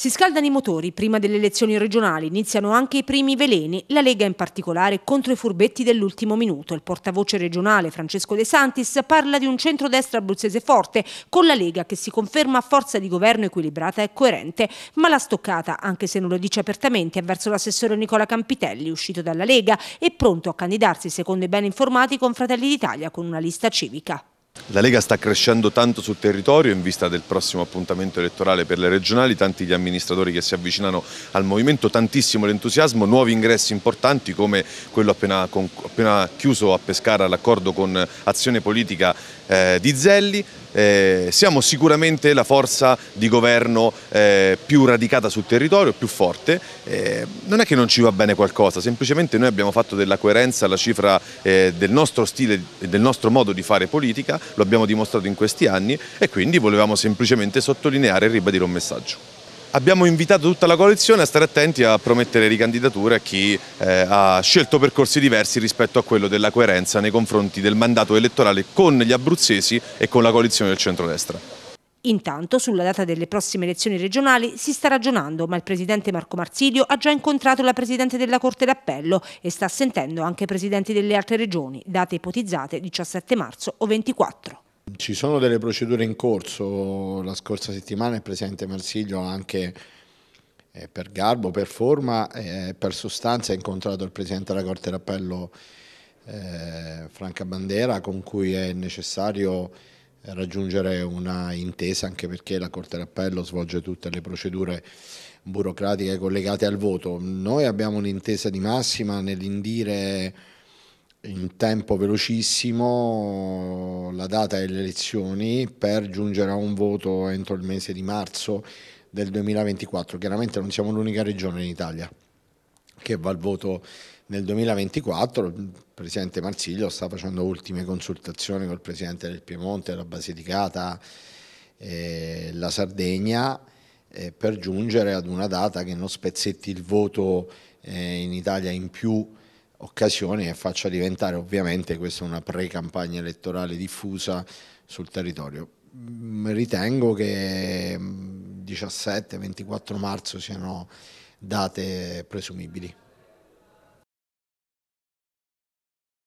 Si scaldano i motori prima delle elezioni regionali, iniziano anche i primi veleni, la Lega in particolare contro i furbetti dell'ultimo minuto. Il portavoce regionale Francesco De Santis parla di un centrodestra abruzzese forte, con la Lega che si conferma a forza di governo equilibrata e coerente, ma la stoccata, anche se non lo dice apertamente, è verso l'assessore Nicola Campitelli, uscito dalla Lega e pronto a candidarsi, secondo i ben informati, con Fratelli d'Italia con una lista civica. La Lega sta crescendo tanto sul territorio in vista del prossimo appuntamento elettorale per le regionali, tanti gli amministratori che si avvicinano al movimento, tantissimo l'entusiasmo, nuovi ingressi importanti come quello appena, con, appena chiuso a Pescara, l'accordo con Azione Politica eh, di Zelli. Eh, siamo sicuramente la forza di governo eh, più radicata sul territorio, più forte. Eh, non è che non ci va bene qualcosa, semplicemente noi abbiamo fatto della coerenza la cifra eh, del nostro stile e del nostro modo di fare politica, lo abbiamo dimostrato in questi anni e quindi volevamo semplicemente sottolineare e ribadire un messaggio. Abbiamo invitato tutta la coalizione a stare attenti a promettere ricandidature a chi eh, ha scelto percorsi diversi rispetto a quello della coerenza nei confronti del mandato elettorale con gli abruzzesi e con la coalizione del centrodestra. Intanto sulla data delle prossime elezioni regionali si sta ragionando, ma il presidente Marco Marsilio ha già incontrato la presidente della Corte d'Appello e sta sentendo anche i presidenti delle altre regioni, date ipotizzate 17 marzo o 24. Ci sono delle procedure in corso, la scorsa settimana il presidente Marsilio anche eh, per garbo, per forma e eh, per sostanza ha incontrato il presidente della Corte d'Appello eh, Franca Bandera con cui è necessario raggiungere una intesa anche perché la Corte d'Appello svolge tutte le procedure burocratiche collegate al voto. Noi abbiamo un'intesa di massima nell'indire in tempo velocissimo la data delle elezioni per giungere a un voto entro il mese di marzo del 2024. Chiaramente non siamo l'unica regione in Italia che va al voto nel 2024. Il presidente Marsiglio sta facendo ultime consultazioni col presidente del Piemonte, la Basilicata, eh, la Sardegna eh, per giungere ad una data che non spezzetti il voto eh, in Italia in più occasioni e faccia diventare ovviamente questa una pre-campagna elettorale diffusa sul territorio. Mm, ritengo che 17-24 mm, marzo siano date presumibili.